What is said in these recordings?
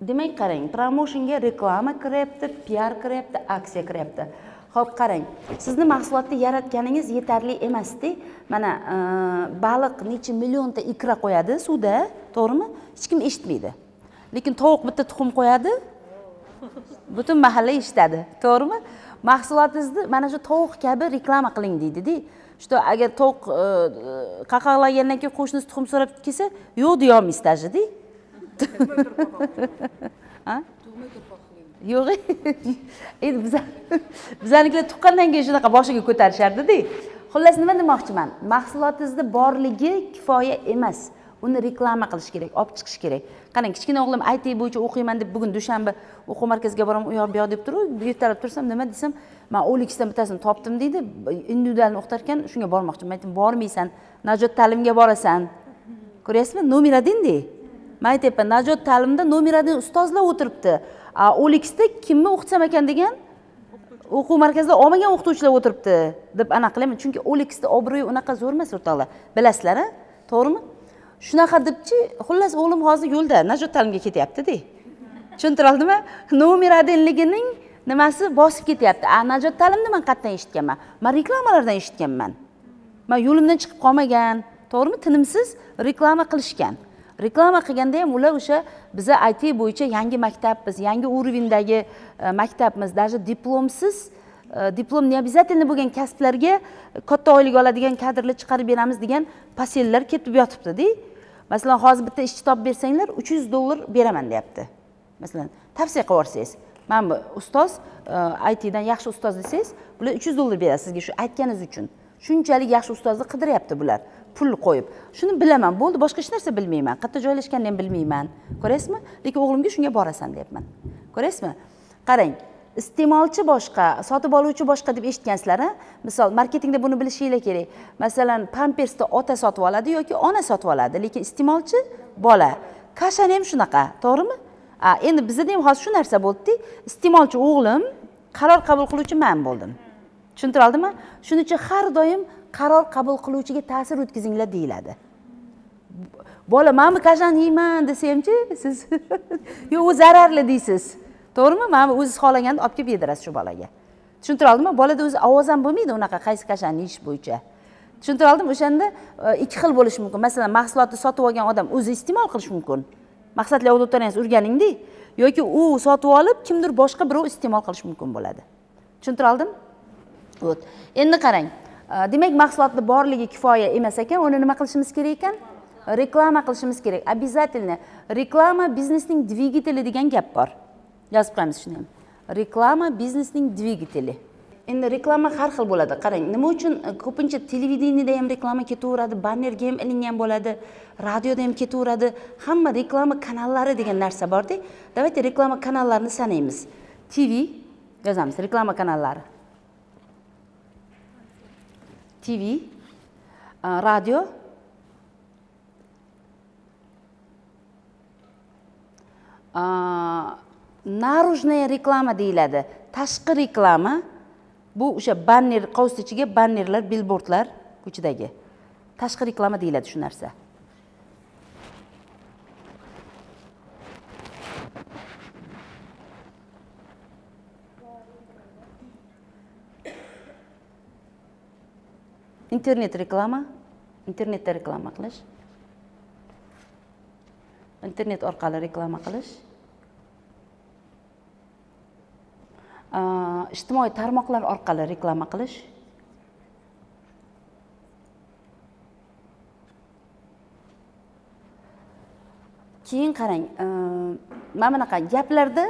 demak qarang promoshinga reklama kiryapti piar kiryapti aksiya kiryapti ho'p qarang sizni mahsulotni yaratganingiz yetarli emasda mana e, baliq necha millionta ikra qo'yadi suvda to'g'rimi hech kim eshitmaydi lekin tovuq bitta tuxum qo'yadi butun mahalla eshitadi to'g'rimi mahsulotingizni mana shu tovuq kabi reklama qiling deydida что agar tovuq e, qaqag'lagandan keyin qo'shnisi tuxum so'rab kelsa yo'q deyolmaysiz даже tugmay turib a tugmay turib yo'q endi biz bizanikilar tuqqandan keyin shunaqa boshiga ko'tarishardida xullas nima demoqchiman mahsulotingizni borligi kifoya emas uni reklama qilish kerak olib chiqish kerak qarang kichkina o'g'lim it bo'yicha o'qiyman deb bugun dushanba o'quv markaziga boraman u yoq bu yoq deb turib ertalab tursam nima desam man o'n ikkisidan bittasini topdim deydi individualni o'qitar ekan shunga bormoqchiman aytdim bormaysan najot ta'limga borasan ko'ryapsizmi номер один maytepa najot ta'limda nomer один ustozlar o'tiribdi o'liksta kimni o'qitsam ekan degan o'quv markazida olmagan o'qituvchilar o'tiribdi deb anaqa qilaman chunki o'liksta obro'yi unaqa zo'r emas o'rtoqlar bilasizlar a to'g'rimi shunaqa debchi xullas o'g'lim hozir yo'lda najot ta'limga ketyaptida tushuntiryaptimi nomer одинligining nimasi bosib ketyapti a najot ta'limni man qayerdan eshitganman man reklamalardan eshitganman man yo'limdan chiqib qolmagan to'g'rimi tinimsiz reklama qilishgan reklama qilganda ham ular o'sha biza it bo'yicha yangi maktabmiz yangi уровеньdagi e, maktabmiz даже diplomsiz e, diplom не обязательно bo'lgan kasblarga katta oylik oladigan kadrlar chiqarib beramiz degan pasellar ketib yotibdida masalan hozir bitta ishchi topib bersanglar uch yuz dollar beraman deyapti masalan tavsiya qilib yuborsangiz mana bu ustoz e, itdan yaxshi ustoz desangiz bular uch yuz dollar beradi sizga shu aytganingiz uchun shunchalik yaxshi ustozni qidiryapti bular pul qo'yib shuni bilaman bo'ldi boshqa hech narsa bilmayman qayerda joylashganini ham bilmayman ko'ryapsizmi lekin o'g'limga shunga borasan deyapman ko'ryapsizmi qarang iste'molchi boshqa sotib oluvchi boshqa deb eshitgansizlar a misol marketingda buni bilishinglar kerak masalan pampersni ota sotib oladi yoki ona sotib oladi lekin iste'molchi bola kashani ham shunaqa to'g'rimi endi bizada ham hozir shu narsa bo'ldida iste'molchi o'g'lim qaror qabul qiluvchi man bo'ldim tushuntirib shuning uchun har doim qaror qabul qiluvchiga ta'sir o'tkazinglar deyiladi bola mana bu kashani yeyman desamchi siz yo'q u zararli deysiz to'g'rimi mana o'ziz xohlaganda olib kelib yedirasiz shu bolaga tushuntira oldimmi bolada o'zi ovoz ham bo'lmaydi unaqa qaysi kashani yeyish bo'yicha tushuntira oldimi o'shanda e, ikki xil bo'lishi mumkin masalan mahsulotni sotib olgan odam o'zi iste'mol qilishi mumkin maqsadli auditoriyani o'rganingda yoki u sotib olib kimdir boshqa birov iste'mol qilishi mumkin bo'ladi tushuntira oldimi вот endi qarang e, demak mahsulotni borligi kifoya emas ekan uni nima qilishimiz kerak ekan reklama qilishimiz kerak обязательно reklama biznesning dvigateli degan gap bor yozib qo'yamiz shuni ham reklama biznesning dvigateli endi reklama har xil bo'ladi qarang nima uchun e, ko'pincha televideniyada ham reklama ketaveradi bannerga ham ilingan bo'ladi radioda ham ketaveradi hamma reklama kanallari degan narsa borda давайте reklama kanallarini sanaymiz tv yozamiz reklama kanallari TV, radyo, э, э, наружная reklama deyiladi tashqi reklama bu o'sha banner qovs ichiga bannerlar bilbordlar ko'chadagi tashqi reklama deyiladi shu narsa internet reklama internetda reklama qilish internet orqali reklama qilish ijtimoiy tarmoqlar orqali reklama qilish keyin qarang mana bunaqa gaplarda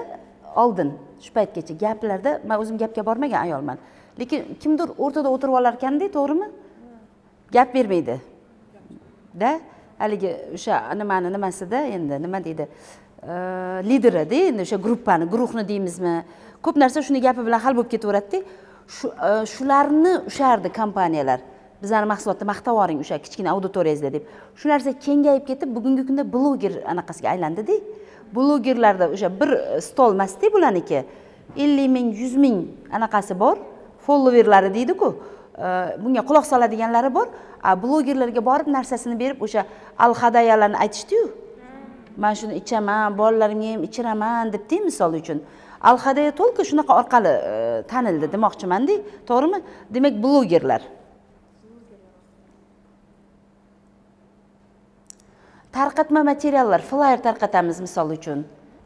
oldin shu paytgacha gaplarda man o'zim gapga bormagan ayolman lekin kimdir o'rtada o'tirib olar ekanda to'g'rimi gap bermaydi da haligi o'sha nimani nimasida endi nima deydi liderida endi o'sha gruppani guruhni deymizmi ko'p narsa shuni gapi bilan hal bo'lib ketaveradida shularni ushardi kompaniyalar bizani mahsulotni maqtab yuboring o'sha kichkina auditoriyangizda deb shu narsa kengayib ketib bugungi kunda bloger anaqasiga aylandida blogerlarda o'sha bir stol emasda bularniki ellik ming yuz ming anaqasi bor followerlari deydiku Э, bunga quloq soladiganlari bor blogerlarga borib narsasini berib o'sha al hadayalarni aytishdiyu man shuni ichaman bolalarimga ham ichiraman debdi misol uchun al hadaya только shunaqa orqali e, tanildi demoqchimanda to'g'rimi demak blogerlar tarqatma materiallar flayer tarqatamiz misol uchun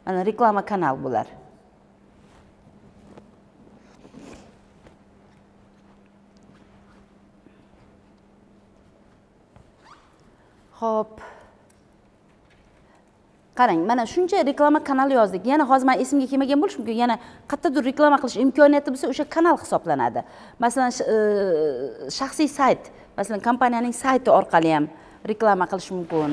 mana reklama kanal bular Xo'p. qarang mana shuncha reklama kanali yozdik yana hozir man esimga kelmagan bo'lishi mumkin yana qayerdadir reklama qilish imkoniyati bo'lsa o'sha kanal hisoblanadi masalan e, shaxsiy sayt masalan kompaniyaning sayti orqali ham reklama qilish mumkin